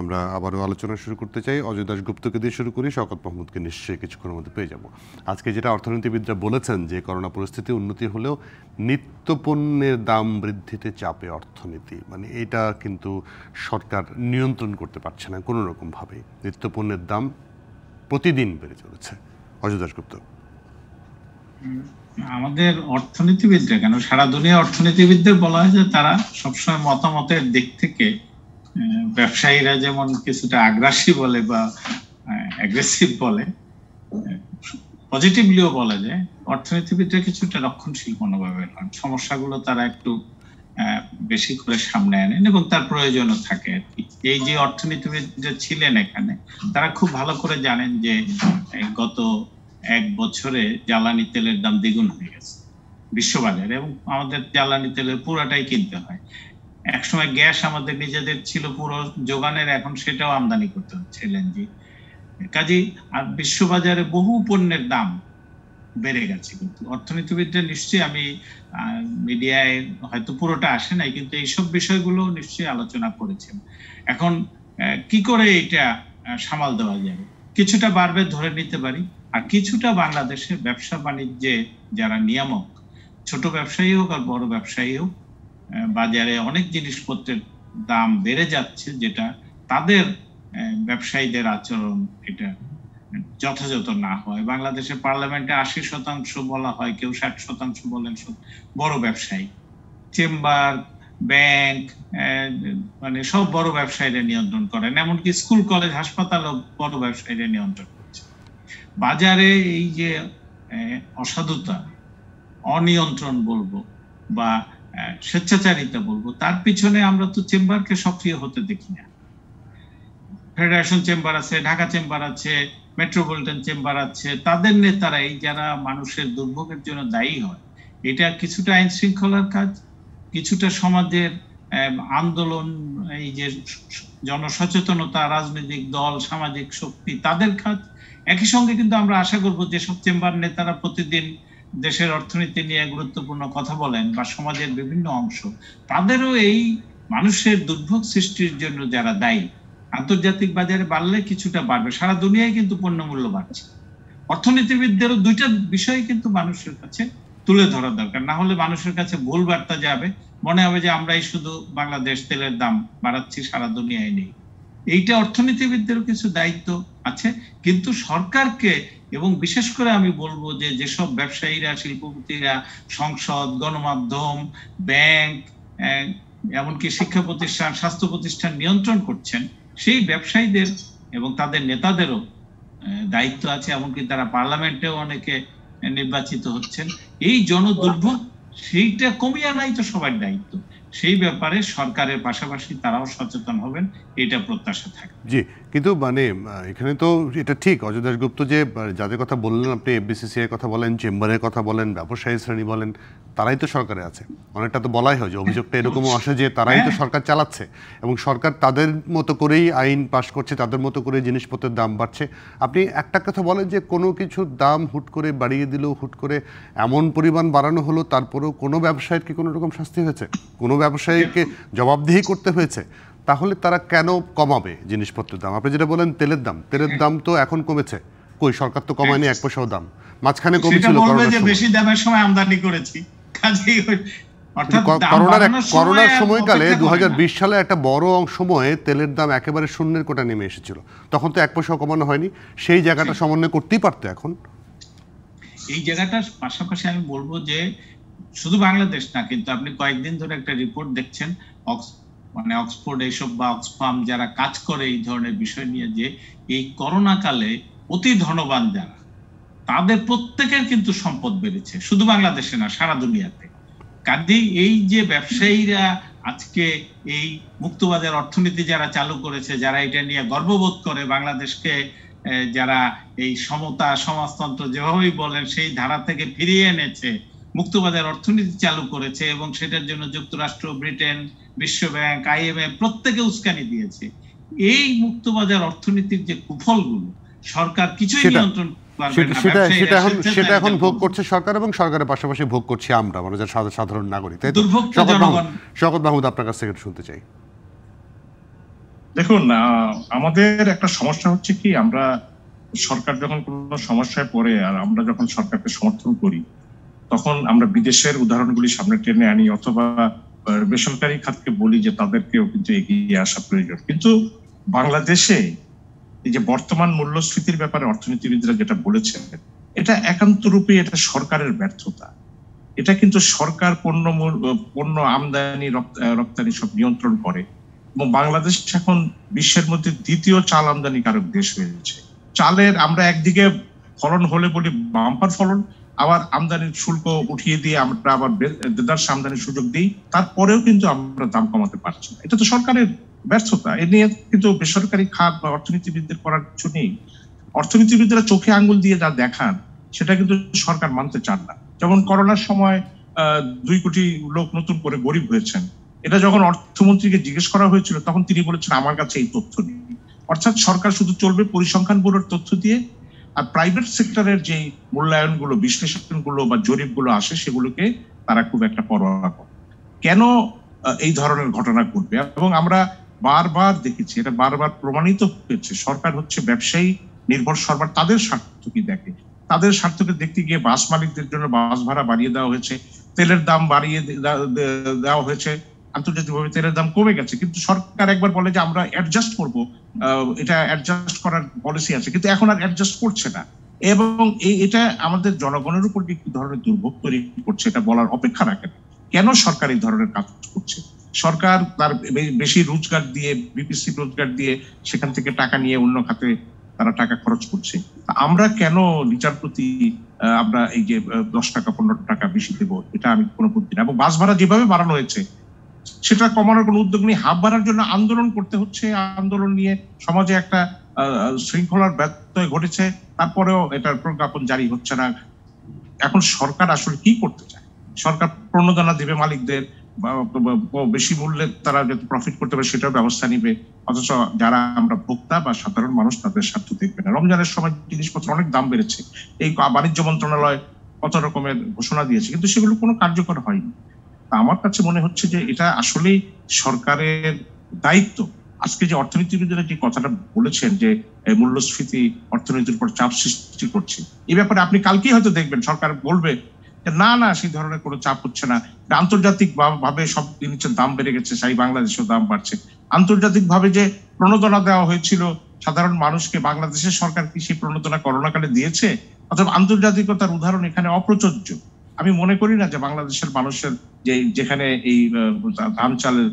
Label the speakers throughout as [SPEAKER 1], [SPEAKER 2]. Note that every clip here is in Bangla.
[SPEAKER 1] আমরা আবারও আলোচনা শুরু করতে চাই অজয় দাস গুপ্তকে দিয়ে শুরু করি শকত মাহমুদকে নিশ্চয়ই কিছুক্ষণের মধ্যে পেয়ে যাব আজকে যেটা অর্থনীতিবিদরা বলেছেন যে করোনা পরিস্থিতি উন্নতি হলেও নিত্যপণ্যের দাম বৃদ্ধিতে চাপে অর্থনীতি মানে এটা কিন্তু সরকার নিয়ন্ত্রণ করতে পারছে না কোনো রকমভাবে নিত্যপণ্যের দাম প্রতিদিন বেড়ে চলেছে অজয় দাসগুপ্ত
[SPEAKER 2] আমাদের অর্থনীতিবিদরা কেন সারা দুনিয়া অর্থনীতিবিদদের বলা হয় যে তারা সবসময় মতামতের দিক থেকে ব্যবসায়ীরা যেমন কিছুটা আগ্রাসী বলে বা অ্যাগ্রেসিভ বলে পজিটিভলিও বলা যায় অর্থনীতিবিদরা কিছুটা রক্ষণশীল মনোভাবের হন সমস্যাগুলো তারা একটু বেশি করে সামনে আনেন এবং তার প্রয়োজনও থাকে এই যে অর্থনীতিবিদ যে ছিলেন এখানে তারা খুব ভালো করে জানেন যে গত এক বছরে জ্বালানি তেলের দাম দ্বিগুণ হয়ে গেছে বিশ্ববাজারে এবং আমাদের জ্বালানি তেলের পুরাটাই কিনতে হয় একসময় গ্যাস আমাদের নিজেদের ছিল পুরো যোগানের এখন সেটাও আমদানি করতে
[SPEAKER 3] হচ্ছে এলএনজি
[SPEAKER 2] কাজে আর বিশ্ববাজারে বহু পণ্যের দাম বেড়ে গেছে কিন্তু অর্থনীতিবিদরা নিশ্চয়ই আমি মিডিয়ায় হয়তো পুরোটা আসে নাই কিন্তু এইসব বিষয়গুলো নিশ্চয়ই আলোচনা করেছেন এখন কি করে এটা সামাল দেওয়া যাবে কিছুটা বাড়বে ধরে নিতে পারি আর কিছুটা বাংলাদেশের ব্যবসা বাণিজ্যে যারা নিয়ামক ছোট ব্যবসায়ী হোক আর বড় ব্যবসায়ী হোক বাজারে অনেক জিনিসপত্রের দাম বেড়ে যাচ্ছে যেটা তাদের ব্যবসায়ীদের আচরণ এটা যথাযথ না হয় বাংলাদেশের পার্লামেন্টে আশি শতাংশ বলা হয় কেউ ষাট শতাংশ বলেন বড় ব্যবসায়ী চেম্বার ব্যাংক মানে সব বড় ব্যবসায়ীরা নিয়ন্ত্রণ করেন এমনকি স্কুল কলেজ হাসপাতালও বড় ব্যবসায়ীরা নিয়ন্ত্রণ করছে বাজারে এই যে অসাধুতা অনিয়ন্ত্রণ বলবো বা স্বেচ্ছাচারিতা বলবো তার পিছনে আমরা তো চেম্বারকে সক্রিয় হতে দেখি না ফেডারেশন চেম্বার আছে ঢাকা চেম্বার আছে মেট্রোপলিটন চেম্বার আছে তাদের নেতারাই যারা মানুষের দুর্ভোগের জন্য দায়ী হয় এটা কিছুটা আইন শৃঙ্খলার কাজ কিছুটা সমাজের আন্দোলন এই যে জনসচেতনতা রাজনৈতিক দল সামাজিক শক্তি তাদের কাজ একই সঙ্গে কিন্তু আমরা আশা করব যে সব চেম্বার নেতারা প্রতিদিন দেশের অর্থনীতি নিয়ে গুরুত্বপূর্ণ কথা বলেন বা সমাজের বিভিন্ন অংশ তাদেরও এই মানুষের দুর্ভোগ সৃষ্টির জন্য যারা দায়ী আন্তর্জাতিক বাজারে বাড়লে কিছুটা বাড়বে সারা দুনিয়ায় কিন্তু পণ্যমূল্য বাড়ছে অর্থনীতিবিদদেরও দুইটা বিষয় কিন্তু মানুষের কাছে তুলে ধরা দরকার না হলে মানুষের কাছে ভুল বার্তা যাবে মনে হবে যে আমরাই শুধু বাংলাদেশ তেলের দাম বাড়াচ্ছি সারা দুনিয়ায় নেই এইটা অর্থনীতিবিদদেরও কিছু দায়িত্ব আছে কিন্তু সরকারকে এবং বিশেষ করে আমি বলবো যে যেসব ব্যবসায়ীরা শিল্পপতিরা সংসদ গণমাধ্যম ব্যাংক এমনকি শিক্ষা প্রতিষ্ঠান স্বাস্থ্য প্রতিষ্ঠান নিয়ন্ত্রণ করছেন সেই ব্যবসায়ীদের এবং তাদের নেতাদেরও দায়িত্ব আছে এমনকি তারা পার্লামেন্টেও অনেকে নির্বাচিত হচ্ছেন এই জনদুর্ভোগ সেইটা কমিয়ে আনাই তো সবার দায়িত্ব সেই ব্যাপারে সরকারের পাশাপাশি তারাও সচেতন হবেন এটা প্রত্যাশা
[SPEAKER 1] থাকে জি কিন্তু মানে এখানে তো এটা ঠিক অজয় দাসগুপ্ত যে যাদের কথা বললেন আপনি এফবিসিসি এর কথা বলেন চেম্বারের কথা বলেন ব্যবসায়ী শ্রেণী বলেন তারাই তো সরকারে আছে অনেকটা তো বলাই হয় যে অভিযোগটা এরকমও আসে যে তারাই তো হ্যাঁ। সরকার চালাচ্ছে এবং সরকার তাদের মতো করেই আইন পাশ করছে তাদের মতো করে জিনিসপত্রের দাম বাড়ছে আপনি একটা কথা বলেন যে কোনো কিছুর দাম হুট করে বাড়িয়ে দিল হুট করে এমন পরিমাণ বাড়ানো হলো তারপরেও কোনো ব্যবসায়ীর কি কোনো রকম শাস্তি হয়েছে কোনো ব্যবসায়ীকে জবাবদিহি করতে হয়েছে তাহলে তারা কেন কমাবে জিনিসপত্রের দাম আপনি যেটা বলেন তেলের দাম তেলের দাম তো এখন কমেছে কই সরকার তো কমায়নি এক পয়সাও দাম মাঝখানে কমেছিল বেশি
[SPEAKER 2] দামের সময় আমদানি করেছি কাজেই করোনার সময়কালে দু
[SPEAKER 1] সালে একটা বড় সময়ে তেলের দাম একেবারে শূন্যের কোটা নেমে এসেছিল তখন তো এক পয়সাও কমানো হয়নি সেই জায়গাটা সমন্বয় করতেই পারতো এখন
[SPEAKER 2] এই জায়গাটার পাশাপাশি আমি বলবো যে শুধু বাংলাদেশ না কিন্তু আপনি কয়েকদিন ধরে একটা রিপোর্ট দেখছেন মানে অক্সফোর্ড এইসব বা অক্সফার্ম যারা কাজ করে এই ধরনের বিষয় নিয়ে যে এই করোনা কালে অতি ধনবান যারা তাদের প্রত্যেকের কিন্তু সম্পদ বেড়েছে শুধু বাংলাদেশে না সারা দুনিয়াতে কাজে এই যে ব্যবসায়ীরা আজকে এই মুক্তবাজার অর্থনীতি যারা চালু করেছে যারা এটা নিয়ে গর্ববোধ করে বাংলাদেশকে যারা এই সমতা সমাজতন্ত্র যেভাবেই বলেন সেই ধারা থেকে ফিরিয়ে এনেছে মুক্তবাজার অর্থনীতি চালু করেছে এবং সেটার জন্য যুক্তরাষ্ট্র ব্রিটেন বিশ্বব্যাংক আইএমএফ প্রত্যেকে উস্কানি দিয়েছে এই মুক্তবাজার অর্থনীতির যে কুফলগুলো সরকার কিছুই নিয়ন্ত্রণ সেটা সেটা এখন সেটা এখন
[SPEAKER 1] ভোগ করছে সরকার এবং সরকারের পাশাপাশি ভোগ করছি আমরা মানে সাধারণ নাগরিক তাই শকত মাহমুদ আপনার কাছ থেকে শুনতে চাই
[SPEAKER 3] দেখুন আমাদের একটা সমস্যা হচ্ছে কি আমরা সরকার যখন কোনো সমস্যায় পড়ে আর আমরা যখন সরকারকে সমর্থন করি তখন আমরা বিদেশের উদাহরণগুলি সামনে টেনে আনি অথবা বেসরকারি খাতকে বলি যে তাদেরকেও কিন্তু এগিয়ে আসা প্রয়োজন কিন্তু বাংলাদেশে এই যে বর্তমান মূল্যস্ফীতির ব্যাপারে অর্থনীতিবিদরা যেটা বলেছেন এটা একান্ত রূপে এটা সরকারের ব্যর্থতা এটা কিন্তু সরকার পণ্য পণ্য আমদানি রপ্তানি সব নিয়ন্ত্রণ করে এবং বাংলাদেশ এখন বিশ্বের মধ্যে দ্বিতীয় চাল আমদানিকারক দেশ হয়েছে চালের আমরা একদিকে ফলন হলে বলি বাম্পার ফলন আবার আমদানির শুল্ক উঠিয়ে দিয়ে আমরা আবার দেদার্স আমদানির সুযোগ দিই তারপরেও কিন্তু আমরা দাম কমাতে পারছি না এটা তো সরকারের ব্যর্থতা এ নিয়ে কিন্তু বেসরকারি খাত বা অর্থনীতিবিদদের করার কিছু নেই অর্থনীতিবিদরা চোখে আঙ্গুল দিয়ে যা দেখান সেটা কিন্তু সরকার মানতে চান না যেমন করোনার সময় দুই কোটি লোক নতুন করে গরিব হয়েছেন এটা যখন অর্থমন্ত্রীকে জিজ্ঞেস করা হয়েছিল তখন তিনি বলেছেন আমার কাছে এই তথ্য নেই অর্থাৎ সরকার শুধু চলবে পরিসংখ্যান বোর্ডের তথ্য দিয়ে আর প্রাইভেট সেক্টরের যে মূল্যায়নগুলো বিশ্লেষণগুলো বা জরিপগুলো আসে সেগুলোকে তারা খুব একটা পরোয়া করে কেন এই ধরনের ঘটনা ঘটবে এবং আমরা বারবার দেখেছি এটা বারবার প্রমাণিত হয়েছে সরকার হচ্ছে ব্যবসায়ী নির্ভর সরকার তাদের স্বার্থ কি দেখে তাদের স্বার্থকে দেখতে গিয়ে বাস মালিকদের জন্য বাস ভাড়া বাড়িয়ে দেওয়া হয়েছে তেলের দাম বাড়িয়ে দেওয়া হয়েছে আন্তর্জাতিকভাবে তেলের দাম কমে গেছে কিন্তু সরকার একবার বলে যে আমরা অ্যাডজাস্ট করব এটা অ্যাডজাস্ট করার পলিসি আছে কিন্তু এখন আর অ্যাডজাস্ট করছে না এবং এটা আমাদের জনগণের উপর কি ধরনের দুর্ভোগ তৈরি করছে এটা বলার অপেক্ষা রাখে কেন সরকার এই ধরনের কাজ করছে সরকার তার বেশি রোজগার দিয়ে বিপিসি রোজগার দিয়ে সেখান থেকে টাকা নিয়ে অন্য খাতে তারা টাকা খরচ করছে আমরা কেন লিটার প্রতি আমরা এই যে দশ টাকা পনেরো টাকা বেশি দেবো এটা আমি কোনো বুদ্ধি না এবং বাস ভাড়া যেভাবে বাড়ানো হয়েছে সেটা কমানোর কোনো উদ্যোগ নেই হাব বাড়ার জন্য আন্দোলন করতে হচ্ছে আন্দোলন নিয়ে সমাজে একটা শৃঙ্খলার ব্যত্যয় ঘটেছে তারপরেও এটার প্রজ্ঞাপন জারি হচ্ছে না এখন সরকার আসলে কি করতে চায় সরকার প্রণোদনা দেবে মালিকদের বেশি মূল্যে তারা যাতে প্রফিট করতে পারে সেটার ব্যবস্থা নিবে অথচ যারা আমরা ভোক্তা বা সাধারণ মানুষ তাদের স্বার্থ দেখবে না রমজানের সময় জিনিসপত্র অনেক দাম বেড়েছে এই বাণিজ্য মন্ত্রণালয় কত রকমের ঘোষণা দিয়েছে কিন্তু সেগুলো কোনো কার্যকর হয়নি আমার কাছে মনে হচ্ছে যে এটা আসলেই সরকারের দায়িত্ব আজকে যে অর্থনীতিবিদরা যে কথাটা বলেছেন যে মূল্যস্ফীতি অর্থনীতির উপর চাপ সৃষ্টি করছে এ ব্যাপারে আপনি কালকেই হয়তো দেখবেন সরকার বলবে না না সেই ধরনের কোনো চাপ হচ্ছে না আন্তর্জাতিক ভাবে সব জিনিসের দাম বেড়ে গেছে সেই বাংলাদেশেও দাম বাড়ছে আন্তর্জাতিক ভাবে যে প্রণোদনা দেওয়া হয়েছিল সাধারণ মানুষকে বাংলাদেশের সরকার কি সেই প্রণোদনা করোনাকালে দিয়েছে অথবা আন্তর্জাতিকতার উদাহরণ এখানে অপ্রযোজ্য আমি মনে করি না যে বাংলাদেশের মানুষের যে যেখানে এই ধান চালের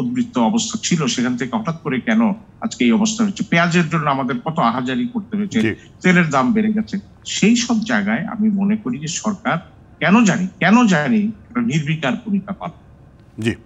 [SPEAKER 3] উদ্বৃত্ত অবস্থা ছিল সেখান থেকে হঠাৎ করে কেন আজকে এই অবস্থা হচ্ছে পেঁয়াজের জন্য আমাদের কত আহাজারি করতে হয়েছে তেলের দাম বেড়ে গেছে সেই সব জায়গায় আমি মনে করি যে সরকার কেন জানি কেন জানি নির্বিকার ভূমিকা পালন
[SPEAKER 2] জি